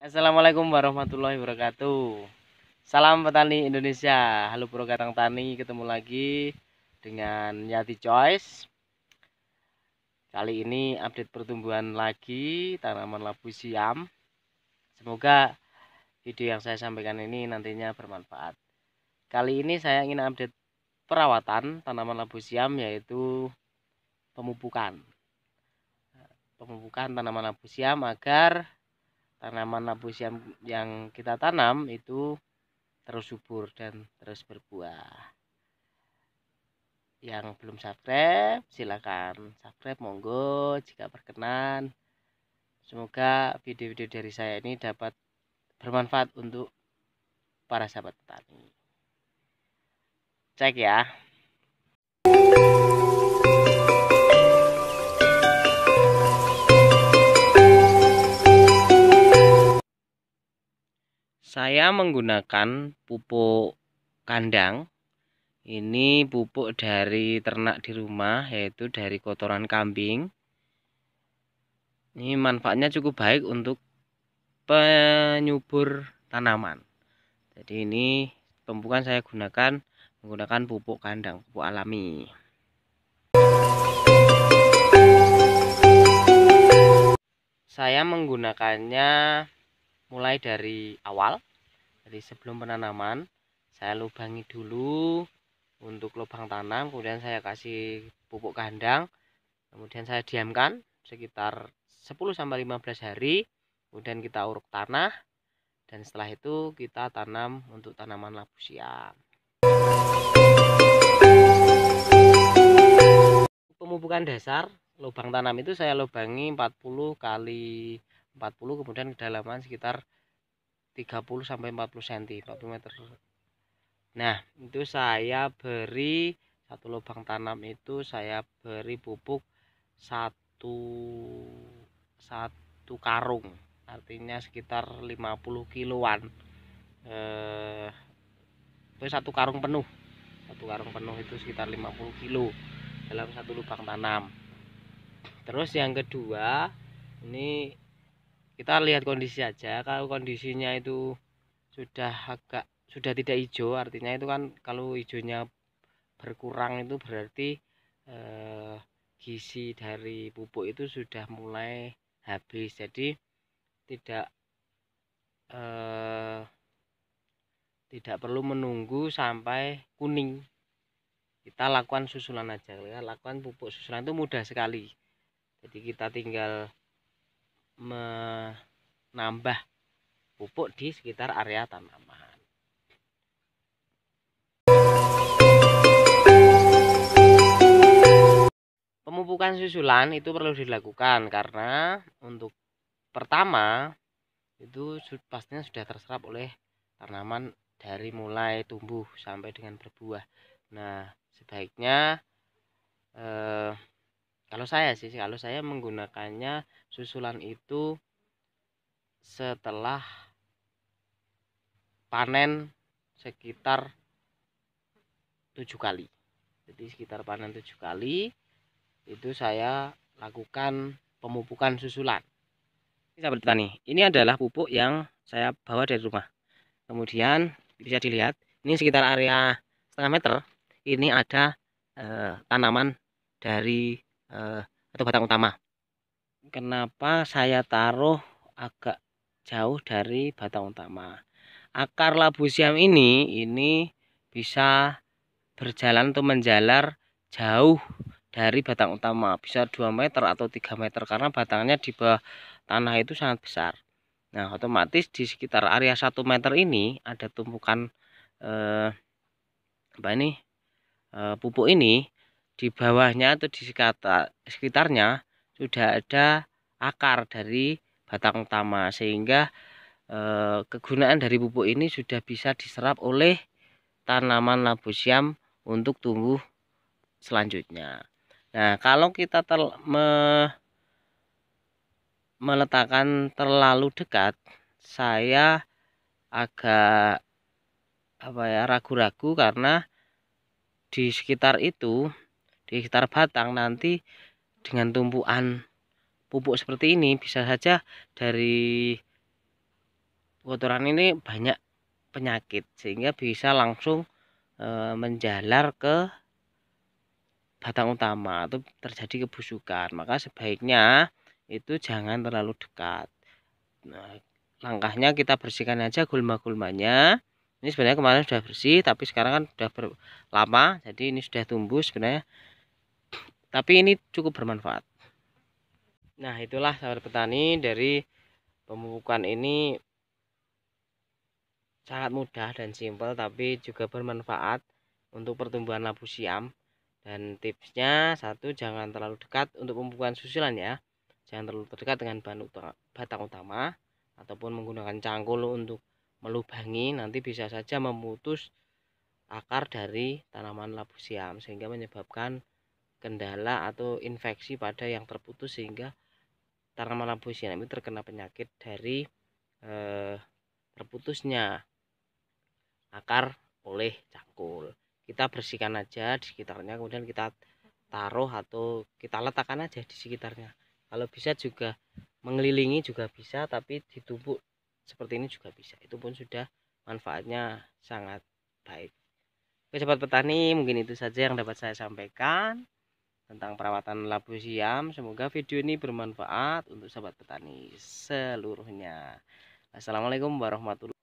Assalamualaikum warahmatullahi wabarakatuh. Salam petani Indonesia. Halo Pro Gadang Tani, ketemu lagi dengan Yati Choice. Kali ini update pertumbuhan lagi tanaman labu siam. Semoga video yang saya sampaikan ini nantinya bermanfaat. Kali ini saya ingin update perawatan tanaman labu siam yaitu pemupukan. Pemupukan tanaman labu siam agar tanaman labu siam yang kita tanam itu terus subur dan terus berbuah yang belum subscribe silakan subscribe monggo jika berkenan semoga video-video dari saya ini dapat bermanfaat untuk para sahabat petani cek ya saya menggunakan pupuk kandang ini pupuk dari ternak di rumah yaitu dari kotoran kambing ini manfaatnya cukup baik untuk penyubur tanaman jadi ini pembukaan saya gunakan menggunakan pupuk kandang pupuk alami saya menggunakannya mulai dari awal jadi sebelum penanaman saya lubangi dulu untuk lubang tanam kemudian saya kasih pupuk kandang kemudian saya diamkan sekitar 10 sampai 15 hari kemudian kita uruk tanah dan setelah itu kita tanam untuk tanaman labu siam pemupukan dasar lubang tanam itu saya lubangi 40 kali 40 kemudian kedalaman sekitar 30 sampai 40 cm 40 meter nah itu saya beri satu lubang tanam itu saya beri pupuk satu satu karung artinya sekitar 50 kiloan eh itu satu karung penuh satu karung penuh itu sekitar 50 kilo dalam satu lubang tanam terus yang kedua ini kita lihat kondisi aja kalau kondisinya itu sudah agak sudah tidak hijau artinya itu kan kalau hijaunya berkurang itu berarti eh, gizi dari pupuk itu sudah mulai habis jadi tidak eh, tidak perlu menunggu sampai kuning kita lakukan susulan aja ya lakukan pupuk susulan itu mudah sekali jadi kita tinggal menambah pupuk di sekitar area tanaman. Pemupukan susulan itu perlu dilakukan karena untuk pertama itu pastinya sudah terserap oleh tanaman dari mulai tumbuh sampai dengan berbuah. Nah, sebaiknya eh, kalau saya sih kalau saya menggunakannya susulan itu setelah panen sekitar tujuh kali jadi sekitar panen tujuh kali itu saya lakukan pemupukan susulan ini sahabat petani ini adalah pupuk yang saya bawa dari rumah kemudian bisa dilihat ini sekitar area setengah meter ini ada eh, tanaman dari Eh, atau batang utama kenapa saya taruh agak jauh dari batang utama akar labu siam ini ini bisa berjalan atau menjalar jauh dari batang utama bisa 2 meter atau 3 meter karena batangnya di bawah tanah itu sangat besar nah otomatis di sekitar area 1 meter ini ada tumpukan eh, apa ini eh, pupuk ini di bawahnya atau di sekitarnya sudah ada akar dari batang utama sehingga eh, kegunaan dari pupuk ini sudah bisa diserap oleh tanaman labu siam untuk tumbuh selanjutnya. Nah, kalau kita ter, me, meletakkan terlalu dekat, saya agak apa ya ragu-ragu karena di sekitar itu di sekitar batang nanti dengan tumpuan pupuk seperti ini bisa saja dari kotoran ini banyak penyakit sehingga bisa langsung e, menjalar ke batang utama atau terjadi kebusukan maka sebaiknya itu jangan terlalu dekat nah, langkahnya kita bersihkan aja gulma-gulmanya ini sebenarnya kemarin sudah bersih tapi sekarang kan sudah lama jadi ini sudah tumbuh sebenarnya tapi ini cukup bermanfaat nah itulah sahabat petani dari pemupukan ini sangat mudah dan simpel tapi juga bermanfaat untuk pertumbuhan labu siam dan tipsnya satu jangan terlalu dekat untuk pemupukan susulan ya jangan terlalu dekat dengan batang utama ataupun menggunakan cangkul untuk melubangi nanti bisa saja memutus akar dari tanaman labu siam sehingga menyebabkan kendala atau infeksi pada yang terputus sehingga tanaman lampusiana ini terkena penyakit dari eh, terputusnya akar oleh cangkul. Kita bersihkan aja di sekitarnya kemudian kita taruh atau kita letakkan aja di sekitarnya. Kalau bisa juga mengelilingi juga bisa tapi ditumpuk seperti ini juga bisa. Itu pun sudah manfaatnya sangat baik. Oke, sobat petani, mungkin itu saja yang dapat saya sampaikan tentang perawatan labu siam. Semoga video ini bermanfaat untuk sahabat petani seluruhnya. Assalamualaikum warahmatullahi